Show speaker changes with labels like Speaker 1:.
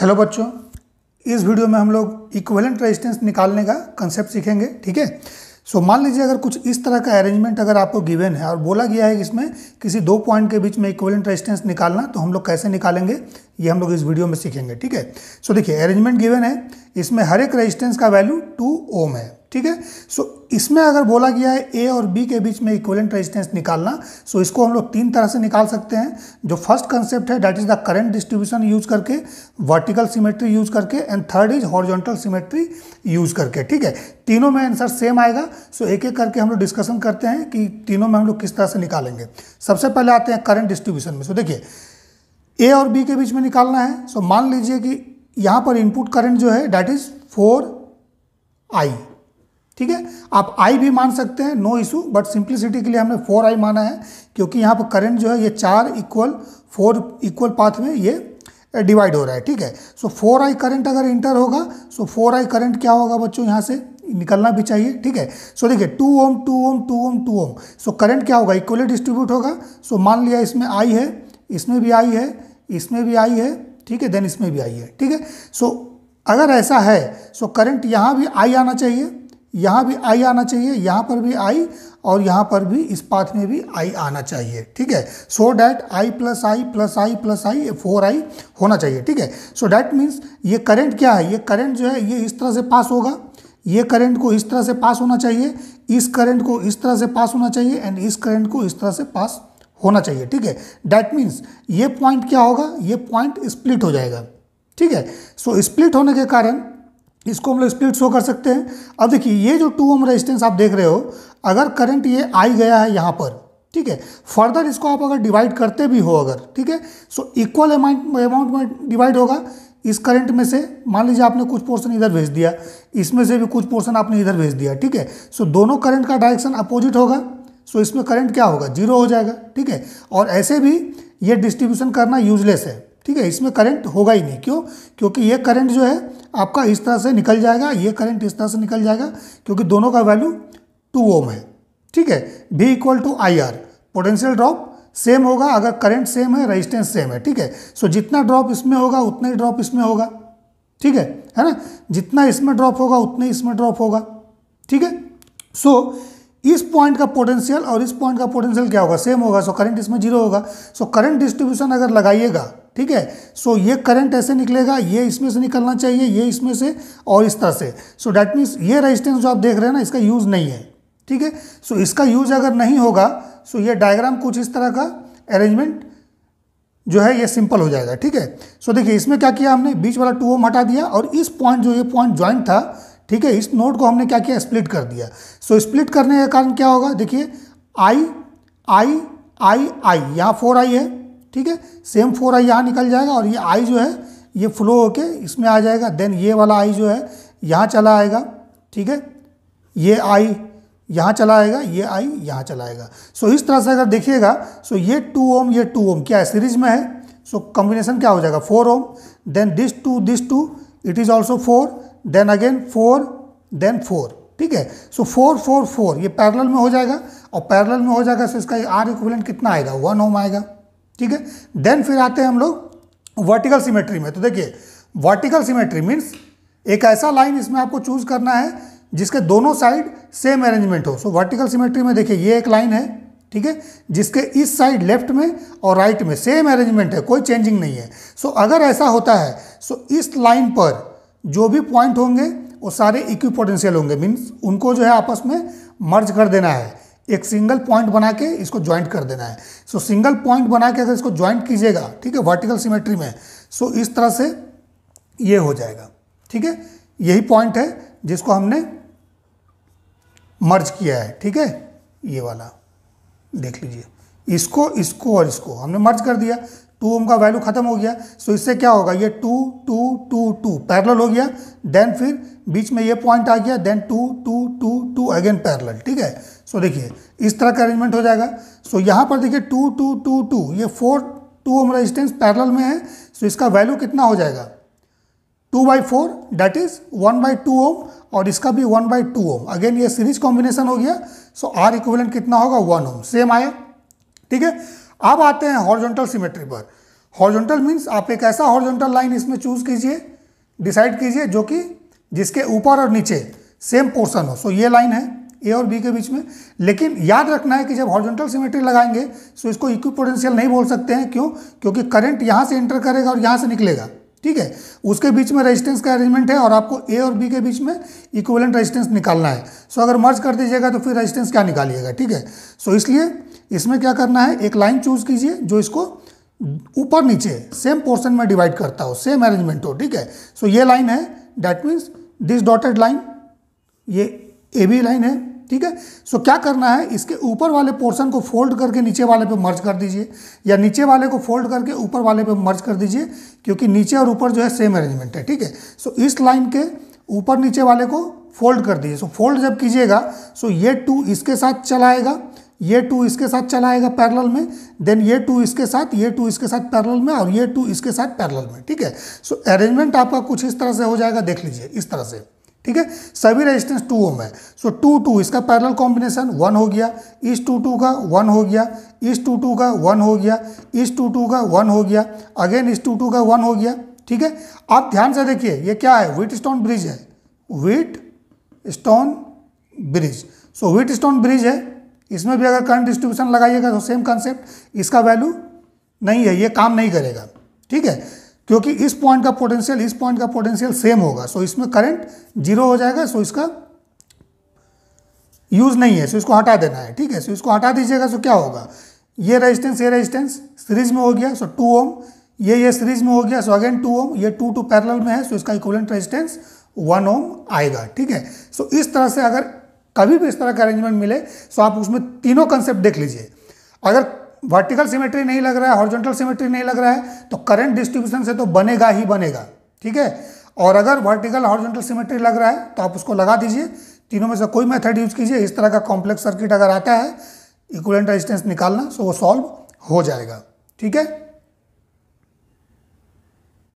Speaker 1: hello बच्चों इस video में हम लोग इक्वेलेंट रेजिस्टेंस निकालने का कंसेप्ट सीखेंगे ठीक है सो मान लीजिए अगर कुछ इस तरह का अरेंजमेंट अगर आपको गिवन है और बोला गया है कि इसमें किसी दो पॉइंट के बीच में इक्वेलेंट रेजिस्टेंस निकालना तो हम लोग कैसे निकालेंगे ये हम लोग इस वीडियो में सीखेंगे ठीक है सो देखिए अरेंजमेंट गिवन है इसमें हर एक रेजिस्टेंस का वैल्यू टू ओम है ठीक है सो इसमें अगर बोला गया है ए और बी के बीच में इक्वलेंट रेजिस्टेंस निकालना सो इसको हम लोग तीन तरह से निकाल सकते हैं जो फर्स्ट कंसेप्ट है that is the current distribution use करके वर्टिकल सिमेट्री यूज करके and third is horizontal symmetry use करके ठीक है तीनों में आंसर सेम आएगा सो एक एक करके हम लोग डिस्कशन करते हैं कि तीनों में हम लोग किस तरह से निकालेंगे सबसे पहले आते हैं करंट डिस्ट्रीब्यूशन में सो देखिए ए और बी के बीच में निकालना है सो मान लीजिए कि यहाँ पर इनपुट करंट जो है डैट इज फोर आई ठीक है आप आई भी मान सकते हैं नो इशू बट सिंप्लिसिटी के लिए हमने फोर आई माना है क्योंकि यहाँ पर करंट जो है ये चार इक्वल फोर इक्वल पाथ में ये डिवाइड हो रहा है ठीक है सो फोर आई करंट अगर इंटर होगा सो फोर आई करंट क्या होगा बच्चों यहाँ से निकलना भी चाहिए ठीक है सो देखिए two ohm two ohm two ohm two ohm so current क्या होगा इक्वली डिस्ट्रीब्यूट होगा सो so, मान लिया इसमें आई है इसमें भी आई है इसमें भी आई है ठीक है देन इसमें भी आई है ठीक है सो so, अगर ऐसा है सो करंट यहाँ भी आई आना चाहिए यहाँ भी आई आना चाहिए यहाँ पर भी आई और यहाँ पर भी इस पाथ में भी आई आना चाहिए ठीक है so that I plus I plus I plus I four I होना चाहिए ठीक है सो डैट मीन्स ये करेंट क्या है ये करेंट जो है ये इस तरह से पास होगा ये करंट को इस तरह से पास होना चाहिए इस करंट को इस तरह से पास होना चाहिए एंड इस करंट को इस तरह से पास होना चाहिए ठीक है डैट मीन्स ये पॉइंट क्या होगा ये पॉइंट स्प्लिट हो जाएगा ठीक है सो so, स्प्लिट होने के कारण इसको हम लोग स्प्लिट शो कर सकते हैं अब देखिए ये जो टू ओम रेजिस्टेंस आप देख रहे हो अगर करंट ये आई गया है यहाँ पर ठीक है फर्दर इसको आप अगर डिवाइड करते भी हो अगर ठीक है सो इक्वल अमाउंट अमाउंट में डिवाइड होगा इस करंट में से मान लीजिए आपने कुछ पोर्शन इधर भेज दिया इसमें से भी कुछ पोर्शन आपने इधर भेज दिया ठीक है सो दोनों करंट का डायरेक्शन अपोजिट होगा सो इसमें करंट क्या होगा जीरो हो जाएगा ठीक है और ऐसे भी ये डिस्ट्रीब्यूशन करना यूजलेस है ठीक है इसमें करंट होगा ही नहीं क्यों क्योंकि ये करंट जो है आपका इस तरह से निकल जाएगा ये करंट इस तरह से निकल जाएगा क्योंकि दोनों का वैल्यू टू ओम है ठीक है V equal to I R potential drop same होगा अगर करंट सेम है रजिस्टेंस सेम है ठीक है सो जितना ड्रॉप इसमें होगा उतना ही ड्रॉप इसमें होगा ठीक है है ना जितना इसमें ड्रॉप होगा उतना ही इसमें ड्रॉप होगा ठीक है सो इस पॉइंट का पोटेंशियल और इस पॉइंट का पोटेंशियल क्या होगा सेम होगा सो करंट इसमें जीरो होगा सो करंट डिस्ट्रीब्यूशन अगर लगाइएगा ठीक है सो ये करंट ऐसे निकलेगा ये इसमें से निकलना चाहिए ये इसमें से और इस तरह से सो डैट मीन्स ये रेजिस्टेंस जो आप देख रहे हैं ना इसका यूज़ नहीं है ठीक है सो इसका यूज़ अगर नहीं होगा सो ये डायग्राम कुछ इस तरह का अरेंजमेंट जो है ये सिंपल हो जाएगा ठीक है सो देखिए इसमें क्या किया हमने बीच वाला टू ओम हटा दिया और इस पॉइंट जो ये पॉइंट ज्वाइंट था ठीक है इस नोड को हमने क्या किया स्प्लिट कर दिया सो so, स्प्लिट करने का कारण क्या होगा देखिए आई आई आई आई यहाँ फोर आई है ठीक है सेम फोर आई यहाँ निकल जाएगा और ये आई जो है ये फ्लो होके इसमें आ जाएगा देन ये वाला आई जो है यहाँ चला आएगा ठीक है ये आई यहाँ चला आएगा ये आई यहाँ चला आएगा सो इस तरह से अगर देखिएगा सो ये टू ओम ये टू ओम क्या है सीरीज में है सो so, कॉम्बिनेशन क्या हो जाएगा four ohm then this two this two it is also four then again four then four ठीक है सो फोर फोर फोर ये पैरेलल में हो जाएगा और पैरेलल में हो जाएगा सो इसका आर इक्विवेलेंट कितना आएगा वन ओम आएगा ठीक है देन फिर आते हैं हम लोग वर्टिकल सिमेट्री में तो देखिए वर्टिकल सिमेट्री मीन्स एक ऐसा लाइन इसमें आपको चूज करना है जिसके दोनों साइड सेम अरेंजमेंट हो सो वर्टिकल सिमेट्री में देखिए ये एक लाइन है ठीक है जिसके इस साइड लेफ्ट में और राइट में सेम अरेंजमेंट है कोई चेंजिंग नहीं है सो so, अगर ऐसा होता है सो so, इस लाइन पर जो भी पॉइंट होंगे वो सारे इक्वी पोटेंशियल होंगे मीन्स उनको जो है आपस में मर्ज कर देना है एक सिंगल पॉइंट बना के इसको ज्वाइंट कर देना है सो सिंगल पॉइंट बना के अगर इसको ज्वाइंट कीजिएगा ठीक है वर्टिकल सिमेट्री में सो इस तरह से ये हो जाएगा ठीक है यही पॉइंट है जिसको हमने मर्ज किया है ठीक है ये वाला देख लीजिए इसको इसको और इसको हमने मर्ज कर दिया टू ओम का वैल्यू खत्म हो गया सो इससे क्या होगा ये two two two two parallel हो गया देन फिर बीच में ये पॉइंट आ गया then two two two two again parallel ठीक है सो देखिए इस तरह का अरेंजमेंट हो जाएगा सो so, यहाँ पर देखिए टू टू टू टू ये four two ohm resistance parallel में है सो so इसका वैल्यू कितना हो जाएगा two by four that is one by two ohm और इसका भी one by two ohm again ये सीरीज कॉम्बिनेशन हो गया सो आर इक्विवेलेंट कितना होगा वन ओम सेम आया ठीक है अब आते हैं हॉर्जोंटल सिमेट्री पर हॉर्जोंटल मीन्स आप एक ऐसा हॉर्जोंटल लाइन इसमें चूज कीजिए डिसाइड कीजिए जो कि जिसके ऊपर और नीचे सेम पोर्सन हो सो so ये लाइन है ए और बी के बीच में लेकिन याद रखना है कि जब हॉर्जेंटल सिमेट्री लगाएंगे तो इसको इक्विपोटेंशियल नहीं बोल सकते हैं क्यों क्योंकि करंट यहाँ से एंटर करेगा और यहाँ से निकलेगा ठीक है उसके बीच में रेजिस्टेंस का अरेंजमेंट है और आपको ए और बी के बीच में इक्वलेंट रेजिस्टेंस निकालना है सो अगर मर्ज कर दीजिएगा तो फिर रेजिस्टेंस क्या निकालिएगा ठीक है सो इसलिए इसमें क्या करना है एक लाइन चूज कीजिए जो इसको ऊपर नीचे सेम पोर्शन में डिवाइड करता हो सेम अरेंजमेंट हो ठीक है सो so, ये लाइन है that means this dotted line ये ए बी लाइन है ठीक है सो क्या करना है इसके ऊपर वाले पोर्शन को फोल्ड करके नीचे वाले पे मर्ज कर दीजिए या नीचे वाले को फोल्ड करके ऊपर वाले पे मर्ज कर दीजिए क्योंकि नीचे और ऊपर जो है सेम अरेंजमेंट है ठीक है सो इस लाइन के ऊपर नीचे वाले को फोल्ड कर दीजिए सो फोल्ड जब कीजिएगा सो ये टू इसके साथ चलाएगा ये टू इसके साथ चलाएगा पैरल में देन ये टू इसके साथ ये टू इसके साथ पैरल में और ये टू इसके साथ पैरल में ठीक है सो अरेंजमेंट आपका कुछ इस तरह से हो जाएगा देख लीजिए इस तरह से ठीक है सभी रेजिस्टेंस टू ओम है सो टू टू इसका पैरल कॉम्बिनेशन वन हो गया इस टू टू का वन हो गया इस टू टू का वन हो गया इस टू टू का वन हो गया अगेन इस टू टू का वन हो गया ठीक है आप ध्यान से देखिए ये क्या है व्हीट स्टोन ब्रिज है Wheatstone bridge so Wheatstone bridge है इसमें भी अगर करंट डिस्ट्रीब्यूशन लगाइएगा तो सेम कंसेप्ट इसका वैल्यू नहीं है ये काम नहीं करेगा ठीक है क्योंकि इस पॉइंट का पोटेंशियल इस पॉइंट का पोटेंशियल सेम होगा सो इसमें करंट जीरो हो जाएगा सो इसका यूज नहीं है सो इसको हटा देना है ठीक है सो इसको हटा दीजिएगा सो क्या होगा ये रेजिस्टेंस ये रेजिस्टेंस सीरीज में हो गया सो टू ओम ये ये सीरीज में हो गया सो अगेन टू ओम ये टू टू पैरल में है सो इसका इक्वलेंट रेजिस्टेंस वन ओम आएगा ठीक है सो इस तरह से अगर कभी भी इस तरह का अरेंजमेंट मिले सो आप उसमें तीनों कंसेप्ट देख लीजिए अगर वर्टिकल सिमेट्री नहीं लग रहा है हॉर्जेंटल सिमेट्री नहीं लग रहा है तो करंट डिस्ट्रीब्यूशन से तो बनेगा ही बनेगा ठीक है और अगर वर्टिकल हॉर्जेंटल सिमेट्री लग रहा है तो आप उसको लगा दीजिए तीनों में से कोई मेथड यूज कीजिए इस तरह का कॉम्प्लेक्स सर्किट अगर आता है इक्वलेंट रेजिस्टेंस निकालना सो वो सॉल्व हो जाएगा ठीक है